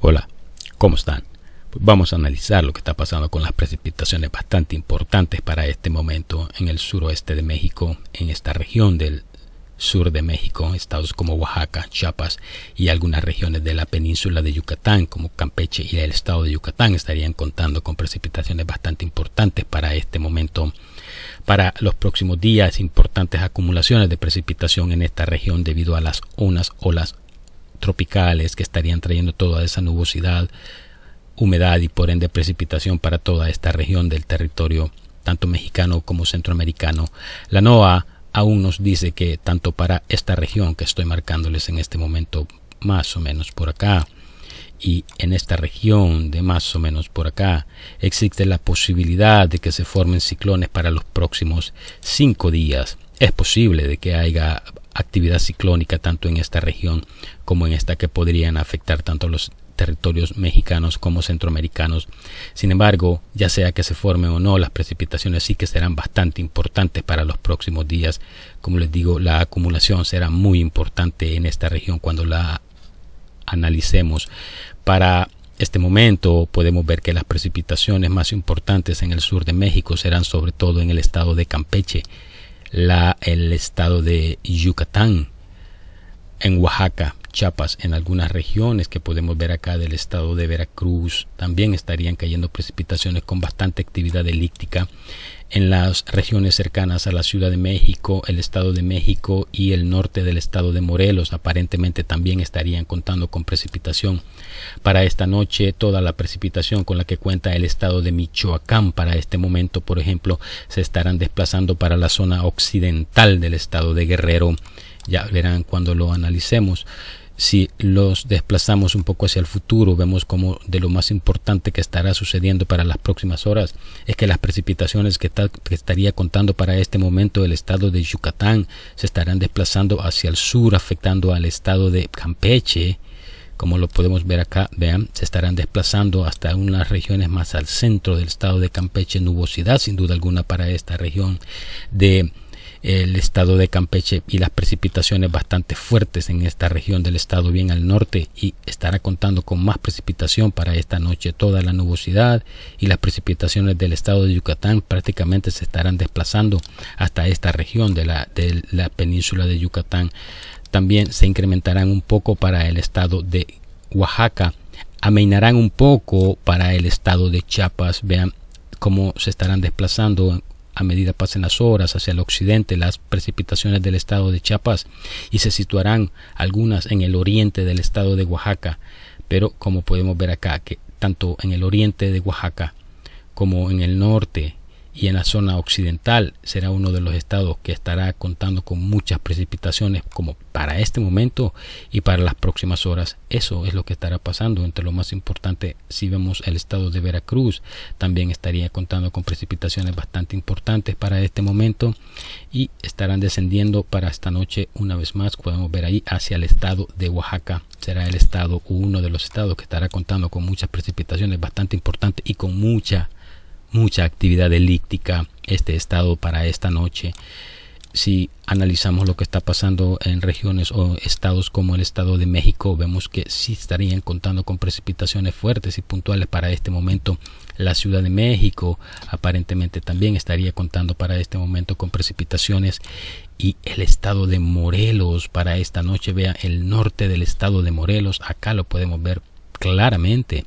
Hola, ¿cómo están? vamos a analizar lo que está pasando con las precipitaciones bastante importantes para este momento en el suroeste de México, en esta región del sur de México, estados como Oaxaca, Chiapas y algunas regiones de la península de Yucatán, como Campeche y el estado de Yucatán, estarían contando con precipitaciones bastante importantes para este momento. Para los próximos días, importantes acumulaciones de precipitación en esta región debido a las unas olas tropicales que estarían trayendo toda esa nubosidad, humedad y por ende precipitación para toda esta región del territorio, tanto mexicano como centroamericano. La NOAA aún nos dice que tanto para esta región que estoy marcándoles en este momento, más o menos por acá, y en esta región de más o menos por acá, existe la posibilidad de que se formen ciclones para los próximos cinco días es posible de que haya actividad ciclónica tanto en esta región como en esta que podrían afectar tanto los territorios mexicanos como centroamericanos. Sin embargo, ya sea que se formen o no, las precipitaciones sí que serán bastante importantes para los próximos días. Como les digo, la acumulación será muy importante en esta región cuando la analicemos. Para este momento podemos ver que las precipitaciones más importantes en el sur de México serán sobre todo en el estado de Campeche, la, el estado de Yucatán, en Oaxaca, chapas en algunas regiones que podemos ver acá del estado de Veracruz, también estarían cayendo precipitaciones con bastante actividad elíptica. En las regiones cercanas a la Ciudad de México, el Estado de México y el norte del Estado de Morelos aparentemente también estarían contando con precipitación. Para esta noche, toda la precipitación con la que cuenta el Estado de Michoacán para este momento, por ejemplo, se estarán desplazando para la zona occidental del Estado de Guerrero. Ya verán cuando lo analicemos si los desplazamos un poco hacia el futuro, vemos como de lo más importante que estará sucediendo para las próximas horas es que las precipitaciones que, estaría contando para este momento el estado de Yucatán se estarán desplazando hacia el sur, afectando al estado de Campeche, como lo podemos ver acá, vean, se estarán desplazando hasta unas regiones más al centro del estado de Campeche, nubosidad sin duda alguna para esta región de el estado de Campeche y las precipitaciones bastante fuertes en esta región del estado bien al norte y estará contando con más precipitación para esta noche. Toda la nubosidad y las precipitaciones del estado de Yucatán prácticamente se estarán desplazando hasta esta región de la, de la península de Yucatán. También se incrementarán un poco para el estado de Oaxaca. Ameinarán un poco para el estado de Chiapas. Vean cómo se estarán desplazando a medida pasen las horas hacia el occidente, las precipitaciones del estado de Chiapas y se situarán algunas en el oriente del estado de Oaxaca, pero como podemos ver acá, que tanto en el oriente de Oaxaca como en el norte y en la zona occidental será uno de los estados que estará contando con muchas precipitaciones como para este momento y para las próximas horas. Eso es lo que estará pasando. Entre lo más importante, si vemos el estado de Veracruz, también estaría contando con precipitaciones bastante importantes para este momento y estarán descendiendo para esta noche una vez más. Podemos ver ahí hacia el estado de Oaxaca. Será el estado uno de los estados que estará contando con muchas precipitaciones bastante importantes y con mucha mucha actividad elíptica este estado para esta noche. Si analizamos lo que está pasando en regiones o estados como el estado de México, vemos que sí estarían contando con precipitaciones fuertes y puntuales para este momento. La Ciudad de México aparentemente también estaría contando para este momento con precipitaciones y el estado de Morelos para esta noche. Vea el norte del estado de Morelos, acá lo podemos ver claramente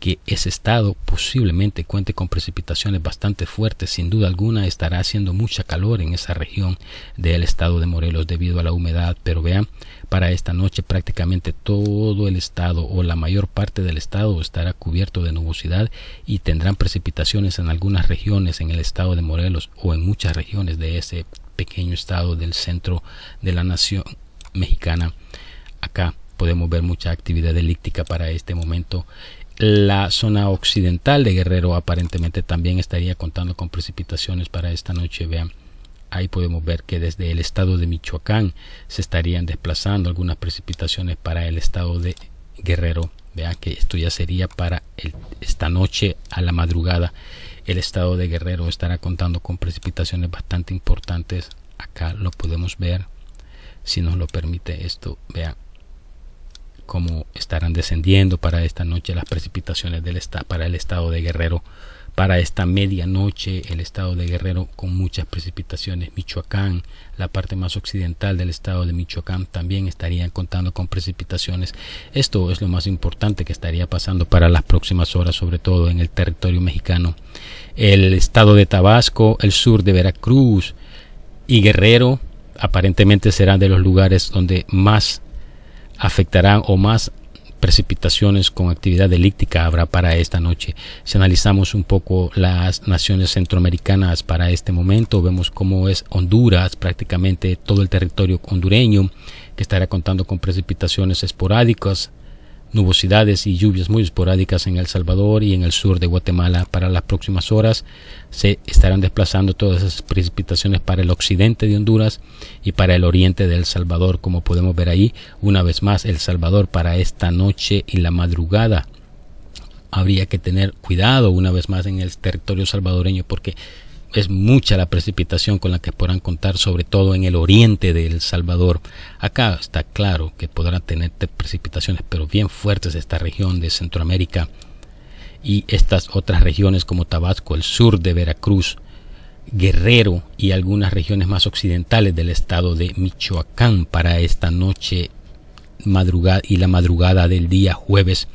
que ese estado posiblemente cuente con precipitaciones bastante fuertes. Sin duda alguna estará haciendo mucha calor en esa región del estado de Morelos debido a la humedad. Pero vean, para esta noche prácticamente todo el estado o la mayor parte del estado estará cubierto de nubosidad y tendrán precipitaciones en algunas regiones en el estado de Morelos o en muchas regiones de ese pequeño estado del centro de la nación mexicana. Acá podemos ver mucha actividad elíptica para este momento la zona occidental de Guerrero aparentemente también estaría contando con precipitaciones para esta noche. Vean, ahí podemos ver que desde el estado de Michoacán se estarían desplazando algunas precipitaciones para el estado de Guerrero. Vean que esto ya sería para esta noche a la madrugada. El estado de Guerrero estará contando con precipitaciones bastante importantes. Acá lo podemos ver. Si nos lo permite esto, vean, como estarán descendiendo para esta noche las precipitaciones del para el estado de Guerrero. Para esta medianoche el estado de Guerrero con muchas precipitaciones. Michoacán, la parte más occidental del estado de Michoacán también estarían contando con precipitaciones. Esto es lo más importante que estaría pasando para las próximas horas, sobre todo en el territorio mexicano. El estado de Tabasco, el sur de Veracruz y Guerrero aparentemente serán de los lugares donde más afectarán o más precipitaciones con actividad elíptica habrá para esta noche. Si analizamos un poco las naciones centroamericanas para este momento, vemos cómo es Honduras, prácticamente todo el territorio hondureño, que estará contando con precipitaciones esporádicas, nubosidades y lluvias muy esporádicas en El Salvador y en el sur de Guatemala. Para las próximas horas se estarán desplazando todas esas precipitaciones para el occidente de Honduras y para el oriente de El Salvador, como podemos ver ahí. Una vez más, El Salvador para esta noche y la madrugada. Habría que tener cuidado una vez más en el territorio salvadoreño porque es mucha la precipitación con la que podrán contar, sobre todo en el oriente de El Salvador. Acá está claro que podrán tener precipitaciones, pero bien fuertes esta región de Centroamérica y estas otras regiones como Tabasco, el sur de Veracruz, Guerrero y algunas regiones más occidentales del estado de Michoacán para esta noche madrugada y la madrugada del día jueves,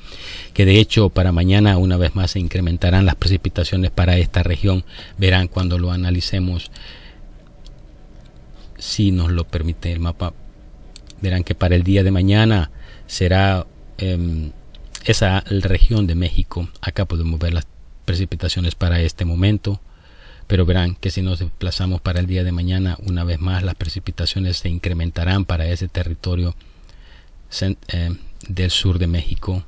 que de hecho para mañana una vez más se incrementarán las precipitaciones para esta región. Verán cuando lo analicemos, si nos lo permite el mapa, verán que para el día de mañana será em, esa región de México. Acá podemos ver las precipitaciones para este momento pero verán que si nos desplazamos para el día de mañana, una vez más las precipitaciones se incrementarán para ese territorio eh, del sur de México.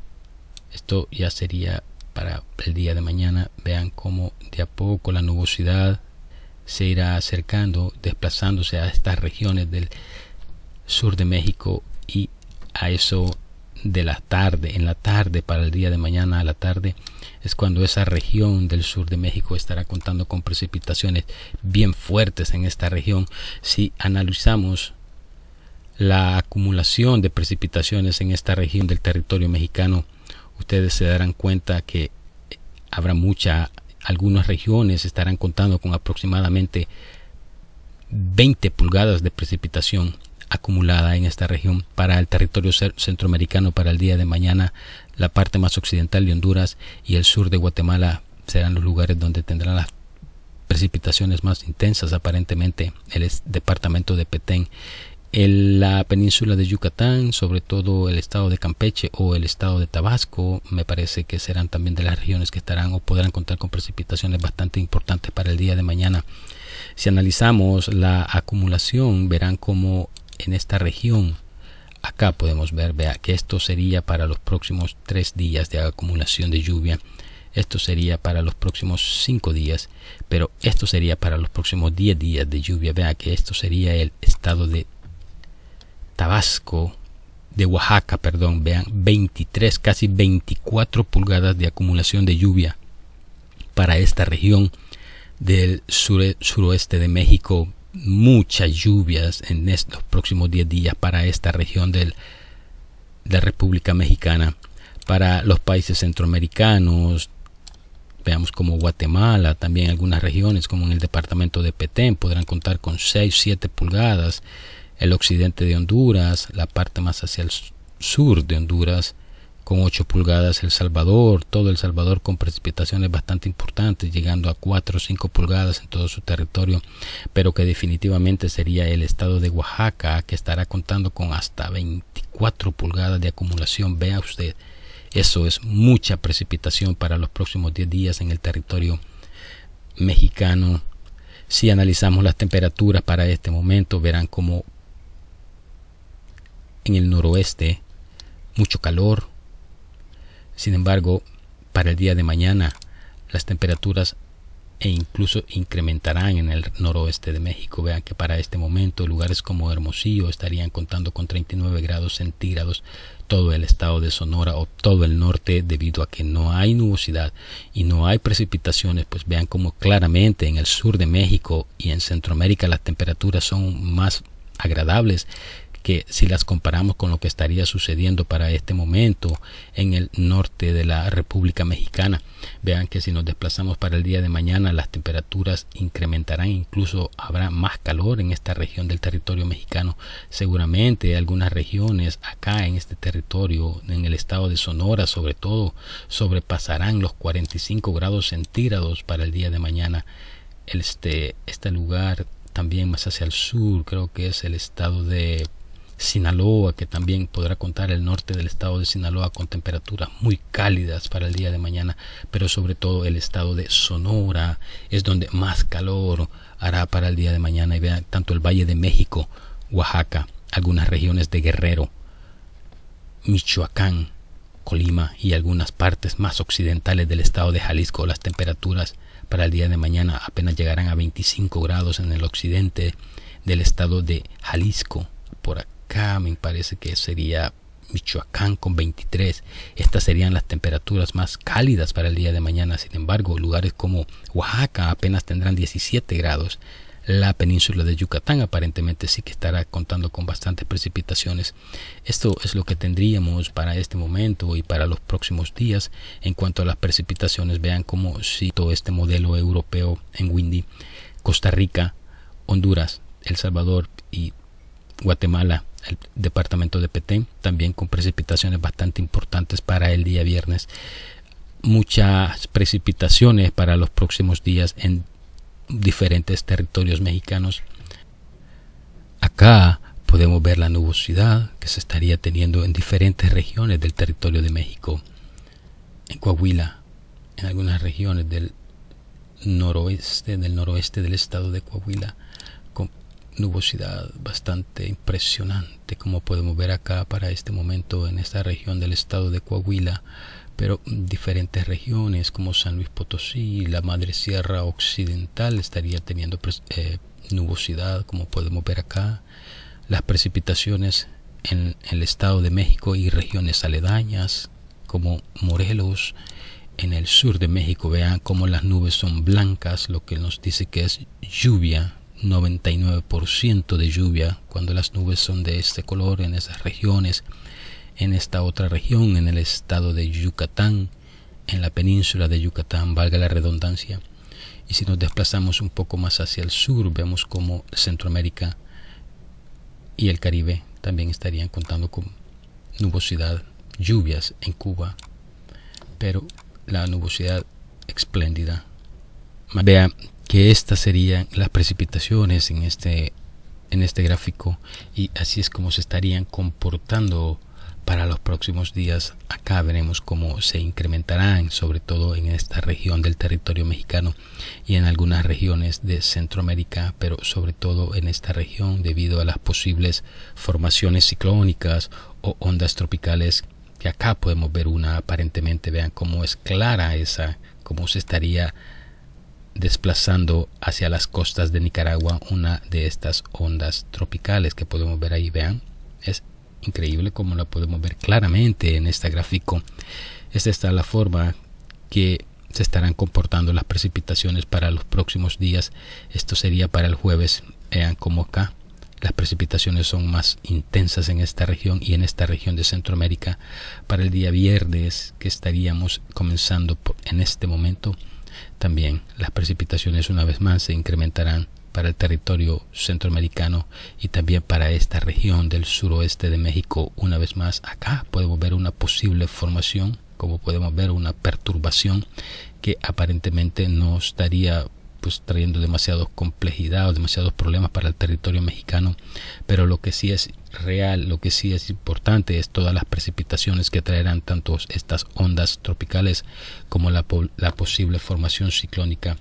Esto ya sería para el día de mañana. Vean cómo de a poco la nubosidad se irá acercando, desplazándose a estas regiones del sur de México y a eso de la tarde, en la tarde para el día de mañana a la tarde, es cuando esa región del sur de México estará contando con precipitaciones bien fuertes en esta región. Si analizamos la acumulación de precipitaciones en esta región del territorio mexicano, ustedes se darán cuenta que habrá mucha, algunas regiones estarán contando con aproximadamente 20 pulgadas de precipitación acumulada en esta región para el territorio centroamericano para el día de mañana, la parte más occidental de Honduras y el sur de Guatemala serán los lugares donde tendrán las precipitaciones más intensas aparentemente el departamento de Petén en la península de Yucatán, sobre todo el estado de Campeche o el estado de Tabasco, me parece que serán también de las regiones que estarán o podrán contar con precipitaciones bastante importantes para el día de mañana. Si analizamos la acumulación, verán cómo en esta región, acá podemos ver, vea, que esto sería para los próximos tres días de acumulación de lluvia. Esto sería para los próximos cinco días, pero esto sería para los próximos 10 días de lluvia. Vea que esto sería el estado de Tabasco, de Oaxaca, perdón, vean, 23, casi 24 pulgadas de acumulación de lluvia para esta región del suroeste de México. Muchas lluvias en estos próximos 10 días para esta región de la República Mexicana. Para los países centroamericanos, veamos como Guatemala, también algunas regiones como en el departamento de Petén podrán contar con 6, 7 pulgadas el occidente de Honduras, la parte más hacia el sur de Honduras, con 8 pulgadas El Salvador, todo El Salvador con precipitaciones bastante importantes, llegando a 4 o 5 pulgadas en todo su territorio, pero que definitivamente sería el estado de Oaxaca, que estará contando con hasta 24 pulgadas de acumulación. Vea usted, eso es mucha precipitación para los próximos 10 días en el territorio mexicano. Si analizamos las temperaturas para este momento, verán cómo en el noroeste, mucho calor. Sin embargo, para el día de mañana las temperaturas e incluso incrementarán en el noroeste de México. Vean que para este momento lugares como Hermosillo estarían contando con 39 grados centígrados, todo el estado de Sonora o todo el norte debido a que no hay nubosidad y no hay precipitaciones, pues vean como claramente en el sur de México y en Centroamérica las temperaturas son más agradables que si las comparamos con lo que estaría sucediendo para este momento en el norte de la República Mexicana, vean que si nos desplazamos para el día de mañana las temperaturas incrementarán, incluso habrá más calor en esta región del territorio mexicano. Seguramente algunas regiones acá en este territorio, en el estado de Sonora sobre todo, sobrepasarán los 45 grados centígrados para el día de mañana. Este, este lugar también más hacia el sur, creo que es el estado de Sinaloa, que también podrá contar el norte del estado de Sinaloa con temperaturas muy cálidas para el día de mañana, pero sobre todo el estado de Sonora es donde más calor hará para el día de mañana y vean tanto el Valle de México, Oaxaca, algunas regiones de Guerrero, Michoacán, Colima y algunas partes más occidentales del estado de Jalisco, las temperaturas para el día de mañana apenas llegarán a 25 grados en el occidente del estado de Jalisco por acá me parece que sería Michoacán con 23. Estas serían las temperaturas más cálidas para el día de mañana. Sin embargo, lugares como Oaxaca apenas tendrán 17 grados. La península de Yucatán aparentemente sí que estará contando con bastantes precipitaciones. Esto es lo que tendríamos para este momento y para los próximos días en cuanto a las precipitaciones. Vean cómo todo este modelo europeo en Windy, Costa Rica, Honduras, El Salvador y Guatemala el departamento de Petén, también con precipitaciones bastante importantes para el día viernes. Muchas precipitaciones para los próximos días en diferentes territorios mexicanos. Acá podemos ver la nubosidad que se estaría teniendo en diferentes regiones del territorio de México, en Coahuila, en algunas regiones del noroeste, del noroeste del estado de Coahuila, nubosidad bastante impresionante como podemos ver acá para este momento en esta región del estado de Coahuila pero diferentes regiones como San Luis Potosí la madre sierra occidental estaría teniendo eh, nubosidad como podemos ver acá las precipitaciones en el estado de México y regiones aledañas como Morelos en el sur de México vean cómo las nubes son blancas lo que nos dice que es lluvia 99% de lluvia cuando las nubes son de este color en esas regiones, en esta otra región, en el estado de Yucatán, en la península de Yucatán, valga la redundancia. Y si nos desplazamos un poco más hacia el sur, vemos como Centroamérica y el Caribe también estarían contando con nubosidad, lluvias en Cuba, pero la nubosidad espléndida. Vea que estas serían las precipitaciones en este, en este gráfico y así es como se estarían comportando para los próximos días. Acá veremos cómo se incrementarán, sobre todo en esta región del territorio mexicano y en algunas regiones de Centroamérica, pero sobre todo en esta región debido a las posibles formaciones ciclónicas o ondas tropicales que acá podemos ver una aparentemente vean cómo es clara esa cómo se estaría desplazando hacia las costas de Nicaragua una de estas ondas tropicales que podemos ver ahí, vean, es increíble como la podemos ver claramente en este gráfico. Esta está la forma que se estarán comportando las precipitaciones para los próximos días. Esto sería para el jueves. Vean como acá las precipitaciones son más intensas en esta región y en esta región de Centroamérica. Para el día viernes que estaríamos comenzando en este momento también las precipitaciones una vez más se incrementarán para el territorio centroamericano y también para esta región del suroeste de México. Una vez más, acá podemos ver una posible formación, como podemos ver una perturbación que aparentemente no estaría pues, trayendo demasiadas complejidad o demasiados problemas para el territorio mexicano, pero lo que sí es real, lo que sí es importante es todas las precipitaciones que traerán tanto estas ondas tropicales como la, la posible formación ciclónica.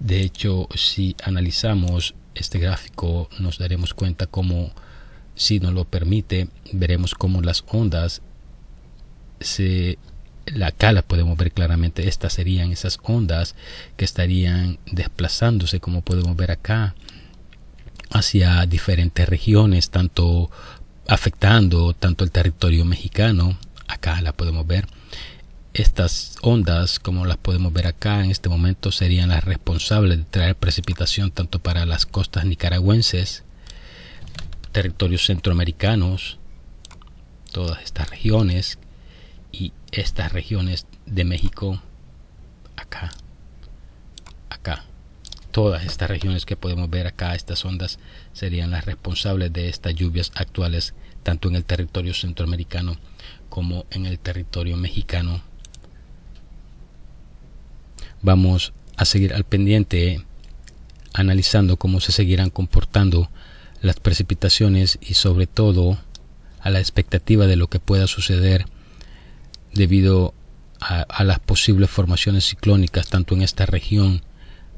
De hecho, si analizamos este gráfico nos daremos cuenta cómo, si nos lo permite, veremos cómo las ondas se acá las podemos ver claramente. Estas serían esas ondas que estarían desplazándose, como podemos ver acá, hacia diferentes regiones, tanto afectando tanto el territorio mexicano, acá la podemos ver. Estas ondas, como las podemos ver acá en este momento, serían las responsables de traer precipitación tanto para las costas nicaragüenses, territorios centroamericanos, todas estas regiones y estas regiones de México acá acá todas estas regiones que podemos ver acá estas ondas serían las responsables de estas lluvias actuales tanto en el territorio centroamericano como en el territorio mexicano vamos a seguir al pendiente analizando cómo se seguirán comportando las precipitaciones y sobre todo a la expectativa de lo que pueda suceder debido a, las posibles formaciones ciclónicas tanto en esta región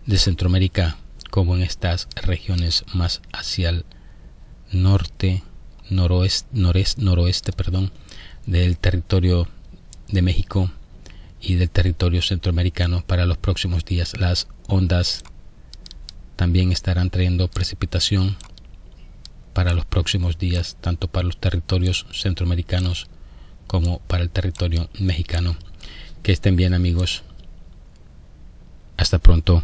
de Centroamérica como en estas regiones más hacia el norte, noroeste, noroeste perdón, del territorio de México y del territorio centroamericano para los próximos días. Las ondas también estarán trayendo precipitación para los próximos días, tanto para los territorios centroamericanos como para el territorio mexicano. Que estén bien amigos. Hasta pronto.